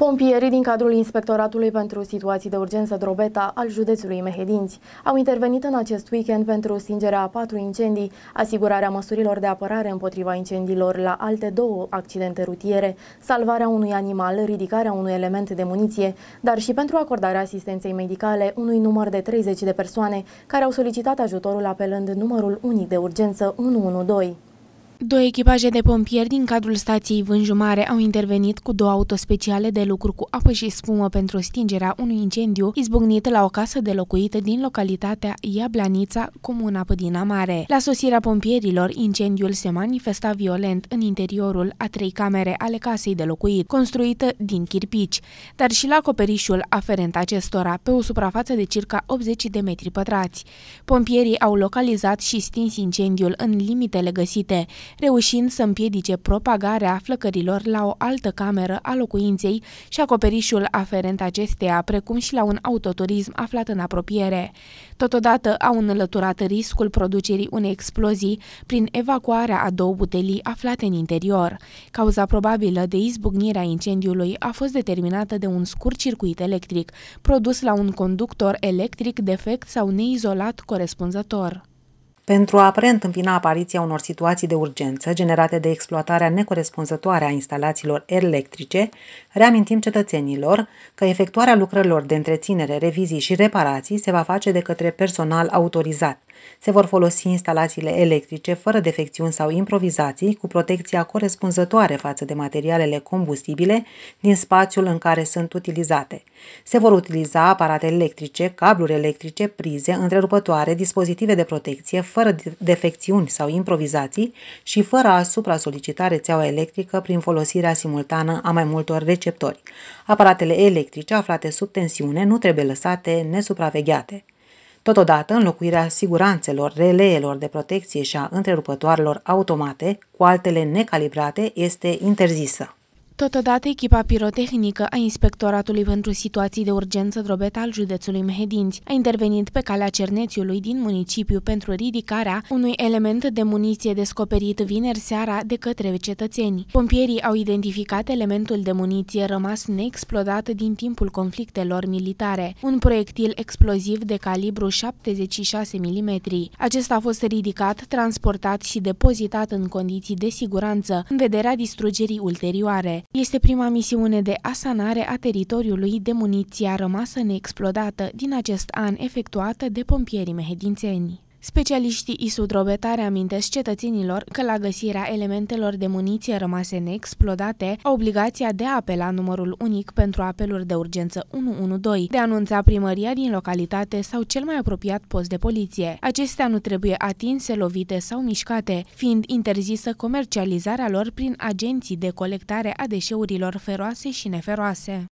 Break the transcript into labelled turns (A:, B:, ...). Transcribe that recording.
A: Pompierii din cadrul Inspectoratului pentru Situații de Urgență Drobeta al județului Mehedinți au intervenit în acest weekend pentru stingerea a patru incendii, asigurarea măsurilor de apărare împotriva incendiilor la alte două accidente rutiere, salvarea unui animal, ridicarea unui element de muniție, dar și pentru acordarea asistenței medicale unui număr de 30 de persoane care au solicitat ajutorul apelând numărul unic de urgență 112.
B: Două echipaje de pompieri din cadrul stației Vânjumare au intervenit cu două autospeciale de lucru cu apă și spumă pentru stingerea unui incendiu izbucnit la o casă de locuită din localitatea Iablanița, comuna Pădina Mare. La sosirea pompierilor, incendiul se manifesta violent în interiorul a trei camere ale casei de locuit, construită din chirpici, dar și la acoperișul aferent acestora, pe o suprafață de circa 80 de metri pătrați. Pompierii au localizat și stins incendiul în limitele găsite, reușind să împiedice propagarea flăcărilor la o altă cameră a locuinței și acoperișul aferent acesteia, precum și la un autoturism aflat în apropiere. Totodată au înlăturat riscul producerii unei explozii prin evacuarea a două butelii aflate în interior. Cauza probabilă de izbucnirea incendiului a fost determinată de un scurt circuit electric, produs la un conductor electric
C: defect sau neizolat corespunzător. Pentru a preîntâmpina apariția unor situații de urgență generate de exploatarea necorespunzătoare a instalațiilor electrice, reamintim cetățenilor că efectuarea lucrărilor de întreținere, revizii și reparații se va face de către personal autorizat – se vor folosi instalațiile electrice fără defecțiuni sau improvizații, cu protecția corespunzătoare față de materialele combustibile din spațiul în care sunt utilizate. Se vor utiliza aparate electrice, cabluri electrice, prize, întrerupătoare, dispozitive de protecție fără defecțiuni sau improvizații și fără a supra-solicita rețeaua electrică prin folosirea simultană a mai multor receptori. Aparatele electrice aflate sub tensiune nu trebuie lăsate nesupravegheate. Totodată, înlocuirea siguranțelor, releelor de protecție și a întrerupătoarelor automate cu altele necalibrate este interzisă. Totodată, echipa
B: pirotehnică a Inspectoratului pentru Situații de Urgență Drobeta al județului Mehedinți a intervenit pe calea Cernețiului din municipiu pentru ridicarea unui element de muniție descoperit vineri seara de către cetățeni. Pompierii au identificat elementul de muniție rămas neexplodat din timpul conflictelor militare, un proiectil exploziv de calibru 76 mm. Acesta a fost ridicat, transportat și depozitat în condiții de siguranță, în vederea distrugerii ulterioare. Este prima misiune de asanare a teritoriului de muniția rămasă neexplodată din acest an efectuată de pompierii mehedințeni. Specialiștii isudrobetare amintesc cetățenilor că la găsirea elementelor de muniție rămase neexplodate, obligația de a apela numărul unic pentru apeluri de urgență 112, de a anunța primăria din localitate sau cel mai apropiat post de poliție. Acestea nu trebuie atinse, lovite sau mișcate, fiind interzisă comercializarea lor prin agenții de colectare a deșeurilor feroase și neferoase.